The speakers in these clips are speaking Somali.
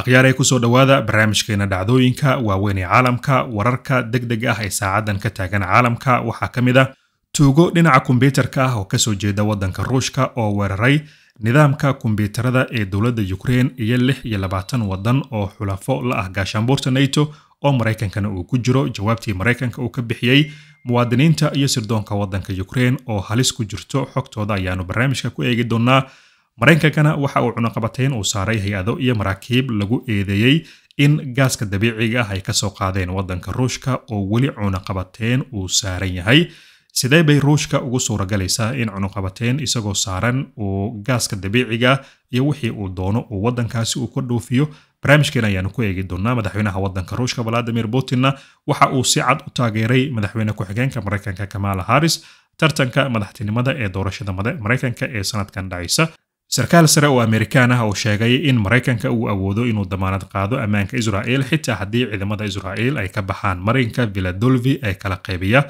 akhyaar ku soo dhowaada barnaamijkeena dhacdooyinka waaweyn ee caalamka wararka deg deg ah ee saacaddan ka taagan caalamka waxaa ka mid ah tuugo dhinaca kombyuutarka ah oo kasoo jeeda waddanka ruushka oo weeraray nidaamka kombyuutarada ee dowladda ukrein iyo lix iyo labaatan waddan oo xulafo la ah gaashaanbuurta nato oo maraykankana uu ku jiro jawaabtii maraykanka uu ka bixiyey muwaadiniinta iyo sirdoonka waddanka ukrein oo halis ku jirto xogtooda ayaanu barnaamijka ku eegi doonaa maraykankana waxa uu cunaqabateyn uu saaray hay-ado iyo maraakiib lagu eedeeyey in gaaska dabiiciga ah ay kasoo qaadeen wadanka ruushka oo weli cunaqabateyn uu saaran yahay sidee bay ruushka ugu suuragalaysaa in cunuqabateyn isagoo saaran uu gaaska dabiiciga ah iyo wixii uu doono uu wadankaasi uu ka dhoofiyo barnaamijkeen ayaanu ku eegi doonaa madaxweynaha wadanka ruushka valadimir putinna waxa uu si cad u taageeray madaxweyne ku-xigeenka maraykanka kamala harris tartanka madaxtinimada ee doorashada mareykanka ee sanadkan dhacaysa sarkaal sare oo Amerikaan ah oo sheegay in maraykanka uu awoodo inuu damaanad qaado ammaanka Israa'il xitaa haddii ciidamada Israa'il ay ka baxaan marinka Viladolvi ee kala qaybiya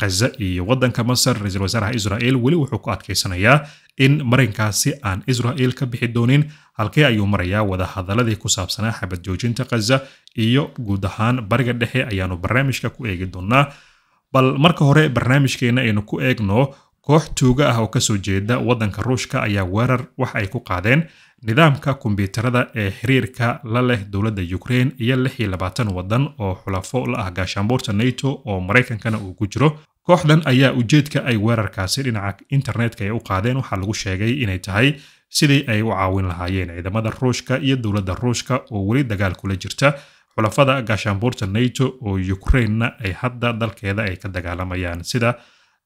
khaza iyo waddanka Masar ra'iisul wasaaraha Israa'il weli wuxuu ku adkaysanayaa in Mareykankaasi aan Israa'il ka bixi doonin halkee ayuu marayaa wadahadaladii ku saabsanaa xabad joojinta Gaza iyo guud ahaan bariga dhexe ayaanu barnaamijka ku eegi doonaa bal marka hore barnaamijkeena aynu ku eegno koox tuuga ah oo kasoo jeeda waddanka ruushka ayaa weerar wax ay ku qaadeen nidaamka kombyuutarada ee xiriirka la leh dowladda ukrein iyo lix iyo labaatan waddan oo xulafo la ah gaashaanbuurta nato oo maraykankana uu ku jiro kooxdan ayaa ujeedka ay weerarkaasi dhinaca internetka ay u qaadeen waxaa lagu sheegay inay tahay sidii ay u caawin lahaayeen ciidamada ruushka iyo dowladda ruushka oo weli dagaal kula jirta xulafada gaashaanbuurta nato oo ukrainna ay hadda dalkeeda ay ka dagaalamayaan sida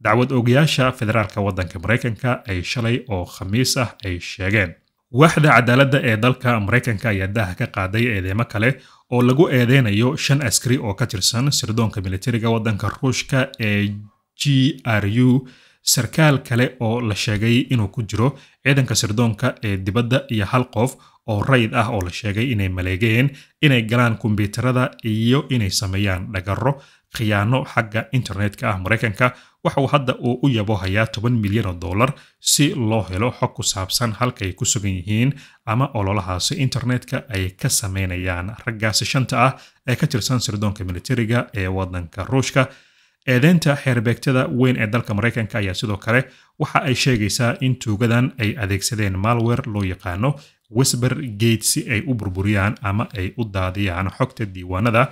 dacwad oogayaasha federaalka waddanka maraykanka ay shalay oo khamiis ah ay sheegeen waaxda cadaaladda ee dalka maraykanka ayaa daha ka qaaday eedeymo kale oo lagu eedeynayo shan askari oo ka tirsan sirdoonka militariga waddanka ruushka ee g r u sarkaal kale oo la sheegay inuu ku jiro ciidanka sirdoonka ee dibadda iyo hal qof oo rayid ah oo la sheegay inay maleegeen inay galaan kombyuutarada iyo inay sameeyaan dhagaro khiyaano xagga internetka ah maraykanka waxa uu hadda uu u yabo hayaa toban milyan oo dollar si loo helo xog ku saabsan halkaay ku sugan yihiin ama ololahaasi internetka ay ka sameynayaan raggaasi shanta ah ee ka tirsan sirdoonka militariga ee waddanka ruushka eedeynta xeerbeegtada weyn ee dalka maraykanka ayaa sidoo kale waxa ay sheegaysaa in tuugadan ay adeegsadeen malware loo yaqaano wesber gate si ay u burburiyaan ama ay u daadiyaan xogta diiwaanada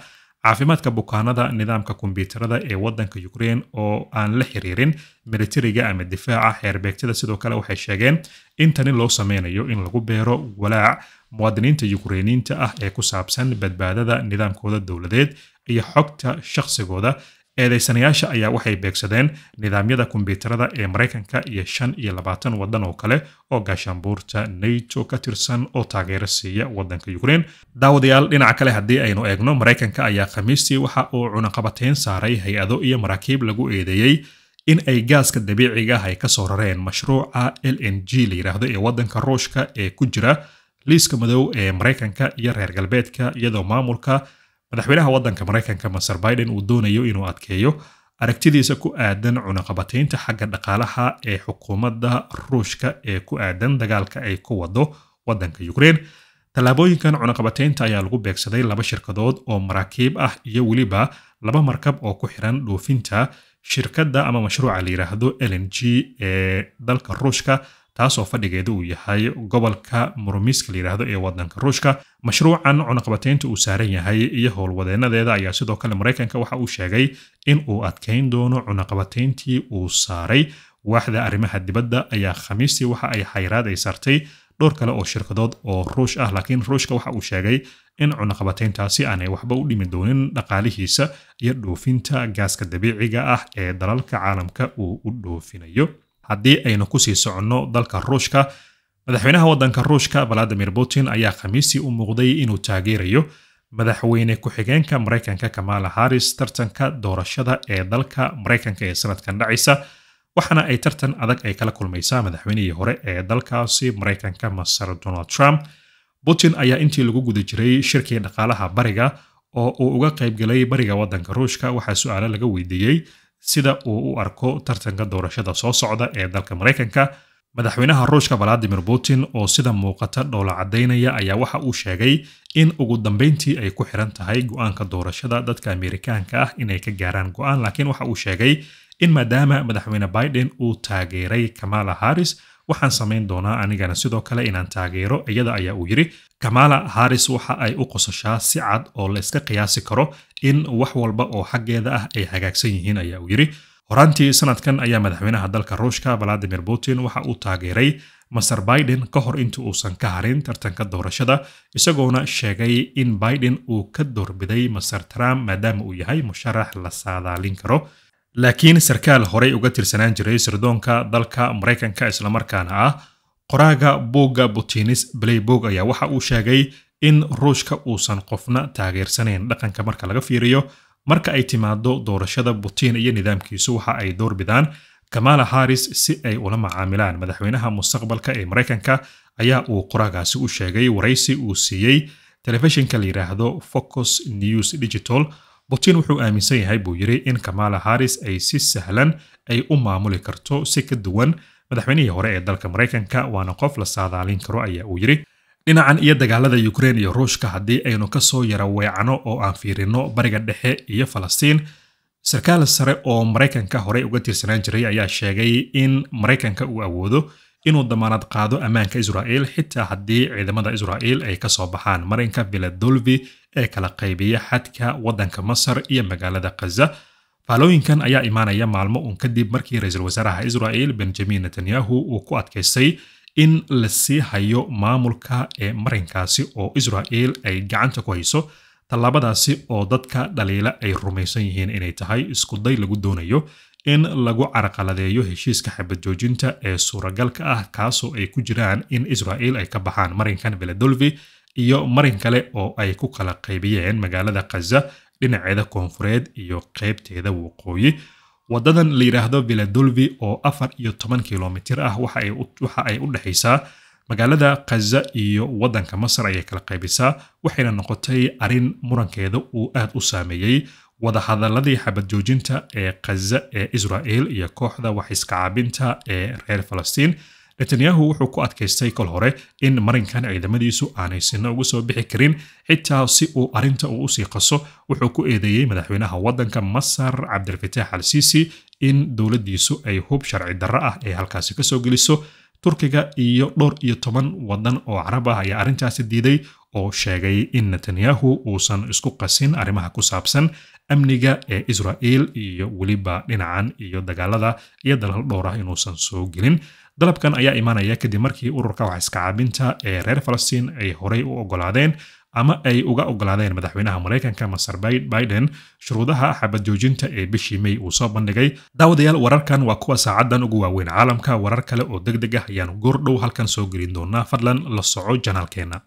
caafimaadka bukaanada nidaamka kombiyuutarada ee waddanka ukrein oo aan la xiriirin militariga ama difaaca xeerbeegtada sidoo kale waxay sheegeen in tani loo sameynayo in lagu beero walaac muwaadiniinta Ukrainiinta ah ee ku saabsan badbaadada nidaamkooda dowladeed iyo xogta shakhsigooda eedaysanayaasha ayaa waxay beegsadeen nidaamyada kombiyuutarada ee maraykanka iyo shan iyo labaatan waddan oo kale oo gaashaanbuurta nato ka tirsan oo taageero siiya waddanka ukrein daawadayaal dhinaca kale haddii aynu eegno maraykanka ayaa khamiistii waxa uu cunaqabateyn saaray hay-ado iyo maraakiib lagu eedeeyey in ay gaaska dabiiciga ah ay ka soo rareen mashruuca l n g la yidhaahdo ee waddanka ruushka ee ku jira liiska madow ee maraykanka iyo reer galbeedka iyadoo maamulka madaxweynaha waddanka maraykanka maser biden uu doonayo inuu adkeeyo aragtidiisa ku aadan cunaqabateynta xagga dhaqaalaha ee xukuumadda ruushka ee ku aadan dagaalka ay ku wado waddanka ukrein tallaabooyinkan cunaqabateynta ayaa lagu beegsaday laba shirkadood oo maraakiib ah iyo weliba laba markab oo ku xiran dhoofinta shirkadda ama mashruuca la yidhaahdo l n g ee dalka ruushka taasoo fadhigeeda uu yahay gobolka murumiiska la layidhaahdo ee wadanka ruushka mashruucan cunaqabateynta uu saaran yahay iyo howlwadeenadeeda ayaa sidoo kale maraykanka waxa uu sheegay in uu adkayn doono cunaqabateyntii uu saaray waaxda arrimaha dibadda ayaa khamiistii waxa ay xayraad ay sartay dhowr kale oo shirkadood oo ruush ah laakiin ruushka waxa uu sheegay in cunaqabateyntaasi aanay waxba u dhimi doonin dhaqaalihiisa iyo dhoofinta gaaska dabiiciga ah ee dalalka caalamka uu u dhoofinayo haddii aynu kusii soconno dalka ruushka madaxweynaha waddanka ruushka valadimir putin ayaa khamiistii u muuqday inuu taageerayo madaxweyne ku-xigeenka maraykanka kamala haris tartanka doorashada ee dalka maraykanka ee sanadkan dhacaysa waxaana ay tartan adag ay kala kulmaysaa madaxweynihii hore ee dalkaasi maraykanka maser donald trump putin ayaa intii lagu guda jiray shirkii dhaqaalaha bariga oo uu uga qaybgalay bariga waddanka ruushka waxaa su-aalo laga weydiiyey sida uu u arko tartanka doorashada soo socda ee dalka maraykanka madaxweynaha Ruushka valadimir Putin oo sida muuqata dhoola caddaynaya ayaa waxa uu sheegay in ugu dambeyntii ay ku xiran tahay go'aanka doorashada dadka Ameerikaanka ah inay ka gaaraan go'aan laakiin waxa uu sheegay in maadaama madaxweyne Biden uu taageeray Kamala Harris waxaan samayn doonaa anigana sidoo kale inaan taageero iyada ayaa uu yidhi kamala haris waxa ay u qosashaa si cad oo la iska qiyaasi karo in wax walba oo xaggeeda ah ay hagaagsan yihiin ayaa uu yidhi horaantii sanadkan ayaa madaxweynaha dalka ruushka valadimir putin waxa uu taageeray maser biden ka hor inta uusan ka harin tartanka doorashada isagoona sheegay in biden uu ka doorbiday maser trump maadaama uu yahay musharax la saadaalin karo laakiin sarkaal horay uga tirsanaan jiray sirdoonka dalka maraykanka islamarkaana ah qoraaga buugga butinis playboog ayaa waxa uu sheegay in ruushka uusan qofna taageersanayn dhaqanka marka laga fiiriyo marka ay timaado doorashada butin iyo nidaamkiisu waxa ay doorbidaan kamala haris si ay ula macaamilaan madaxweynaha mustaqbalka ee maraykanka ayaa uu qoraagaasi u sheegay waraysi uu siiyey telefishinka la yidhaahdo focus news digital butin wuxuu aaminsan yahay buu yidhi in kamala haris ay si sahlan ay u maamuli karto si ka duwan madaxweynihii hore ee dalka maraykanka waana qof la saadaalin karo ayaa uu yidhi dhinacan iyo dagaalada ukrein iyo ruushka haddii aynu kasoo yara weecano oo aan fiirinno bariga dhexe iyo falastiin sarkaal sare oo maraykanka horey uga tirsanaan jiray ayaa sheegay in maraykanka uu awoodo inuu damaanad qaado ammaanka Israa'il xitaa haddii ciidamada Israa'il ay ka soo baxaan marinka viladolvi ee kala qaybiya xadka waddanka Masar iyo magaalada khaza faalooyinkan ayaa imaanaya maalmo uun kadib markii ra'iisul wasaaraha Israa'il Benjamin Netanyahu uu ku adkaystay in la sii hayo maamulka ee marinkaasi oo Israa'il ay gacanta ku hayso tallaabadaasi oo dadka dhaliila ay rumaysan yihiin inay tahay isku day lagu doonayo in lagu carqaladeeyo heshiiska xabad joojinta ee suuragalka ah kaasoo ay ku jiraan in israa'il ay ka baxaan marinkan beladolvi iyo marin kale oo ay ku kala qaybiyeen magaalada khaza dhinaceeda koonfureed iyo qaybteeda waqooyi waddadan la yidhaahdo beladolvi oo afar iyo toban kilomitir ah waxa ay u dhexaysaa magaalada khaza iyo waddanka masar ayay kala qaybisaa waxayna noqotay arrin murankeeda uu aad u saameeyey wadahadaladii xabad joojinta ee khaza ee israa'el iyo kooxda waxiiskacaabinta ee reer falastiin netanyahu wuxuu ku adkaystay kol hore in marinkan ciidamadiisu aanay sinno ugu soo bixi karin xitaa si uu arrinta uu u sii qaso wuxuu ku eedeeyey madaxweynaha waddanka masar cabdilfataax al siisi in dowladdiisu ay hub sharci darro ah ee halkaasi kasoo geliso turkiga iyo dhowr iyo toban waddan oo carab ah ayaa arrintaasi diiday oo sheegay in netanyahu uusan isku qasin arrimaha ku saabsan amniga ee israa'il iyo weliba dhinacan iyo dagaalada iyo dalal dhowr ah inuusan soo gelin dalabkan ayaa imaanaya kadib markii ururka wax iskacaabinta ee reer falastiin ay horey u ogolaadeen ama ay uga ogolaadeen madaxweynaha maraykanka maser biden shuruudaha xabad joojinta ee bishii mey uu soo bandhigay daawadayaal wararkan waa kuwa saacadan ugu waaweyn caalamka warar kale oo deg deg ah ayaan goordhow halkan soo gelin doonaa fadlan la soco janaalkeenna